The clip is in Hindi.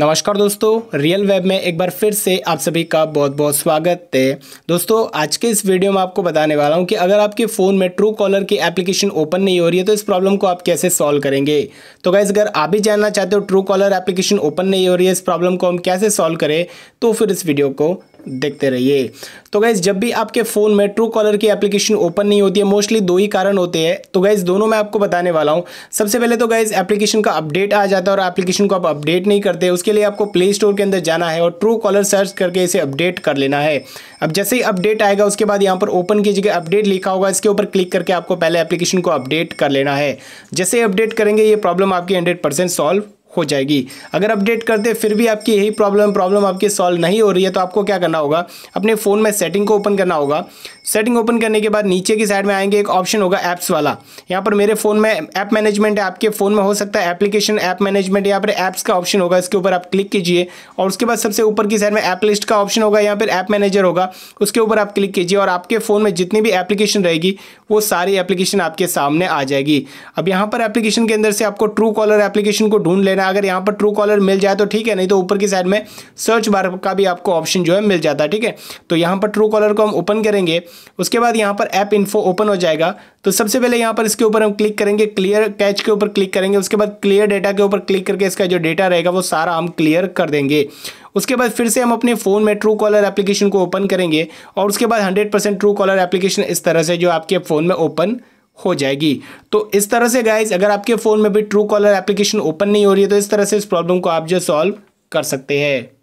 नमस्कार दोस्तों रियल वेब में एक बार फिर से आप सभी का बहुत बहुत स्वागत है दोस्तों आज के इस वीडियो में आपको बताने वाला हूं कि अगर आपके फ़ोन में ट्रू कॉलर की एप्लीकेशन ओपन नहीं हो रही है तो इस प्रॉब्लम को आप कैसे सॉल्व करेंगे तो गाइज अगर आप भी जानना चाहते हो ट्रू कॉलर एप्लीकेशन ओपन नहीं हो रही है इस प्रॉब्लम को हम कैसे सॉल्व करें तो फिर इस वीडियो को देखते रहिए तो गैस जब भी आपके फ़ोन में ट्रू कॉलर की एप्लीकेशन ओपन नहीं होती है मोस्टली दो ही कारण होते हैं तो गैस दोनों मैं आपको बताने वाला हूँ सबसे पहले तो गैस एप्लीकेशन का अपडेट आ जाता है और एप्लीकेशन को आप अपडेट नहीं करते उसके लिए आपको प्ले स्टोर के अंदर जाना है और ट्रू कॉलर सर्च करके इसे अपडेट कर लेना है अब जैसे ही अपडेट आएगा उसके बाद यहाँ पर ओपन की जगह अपडेट लिखा होगा इसके ऊपर क्लिक करके आपको पहले एप्लीकेशन को अपडेट कर लेना है जैसे अपडेट करेंगे ये प्रॉब्लम आपकी हंड्रेड परसेंट सॉल्व हो जाएगी अगर अपडेट करते फिर भी आपकी यही प्रॉब्लम प्रॉब्लम आपकी सॉल्व नहीं हो रही है तो आपको क्या करना होगा अपने फ़ोन में सेटिंग को ओपन करना होगा सेटिंग ओपन करने के बाद नीचे की साइड में आएंगे एक ऑप्शन होगा ऐप्स वाला यहाँ पर मेरे फ़ोन में ऐप मैनेजमेंट है आपके फ़ोन में हो सकता है एप्लीकेशन ऐप मैनेजमेंट यहाँ पर ऐप्स का ऑप्शन होगा इसके ऊपर आप क्लिक कीजिए और उसके बाद सबसे ऊपर की साइड में ऐप लिस्ट का ऑप्शन होगा यहाँ पर ऐप मैनेजर होगा उसके ऊपर आप क्लिक कीजिए और आपके फ़ोन में जितनी भी एप्लीकेशन रहेगी वो सारी एप्लीकेशन आपके सामने आ जाएगी अब यहाँ पर एप्लीकेशन के अंदर से आपको ट्रू कॉलर एप्लीकेशन को ढूंढ लेना अगर यहाँ पर ट्रू कॉलर मिल जाए तो ठीक है नहीं तो ऊपर की साइड में सर्च बार का भी आपको ऑप्शन जो है मिल जाता है ठीक है तो यहाँ पर ट्रू कॉलर को हम ओपन करेंगे उसके बाद यहाँ पर ऐप इन्फो ओपन हो जाएगा तो सबसे पहले यहाँ पर इसके ऊपर हम क्लिक करेंगे क्लियर कैच के ऊपर क्लिक करेंगे उसके बाद क्लियर डेटा के ऊपर क्लिक करके इसका जो डेटा रहेगा वो सारा हम क्लियर कर देंगे उसके बाद फिर से हम अपने फ़ोन में ट्रू कॉलर एप्लीकेशन को ओपन करेंगे और उसके बाद hundred percent Truecaller application इस तरह से जो आपके फ़ोन में ओपन हो जाएगी तो इस तरह से गाइज अगर आपके फ़ोन में भी ट्रू कॉलर एप्लीकेशन ओपन नहीं हो रही है तो इस तरह से इस प्रॉब्लम को आप जो सॉल्व कर सकते हैं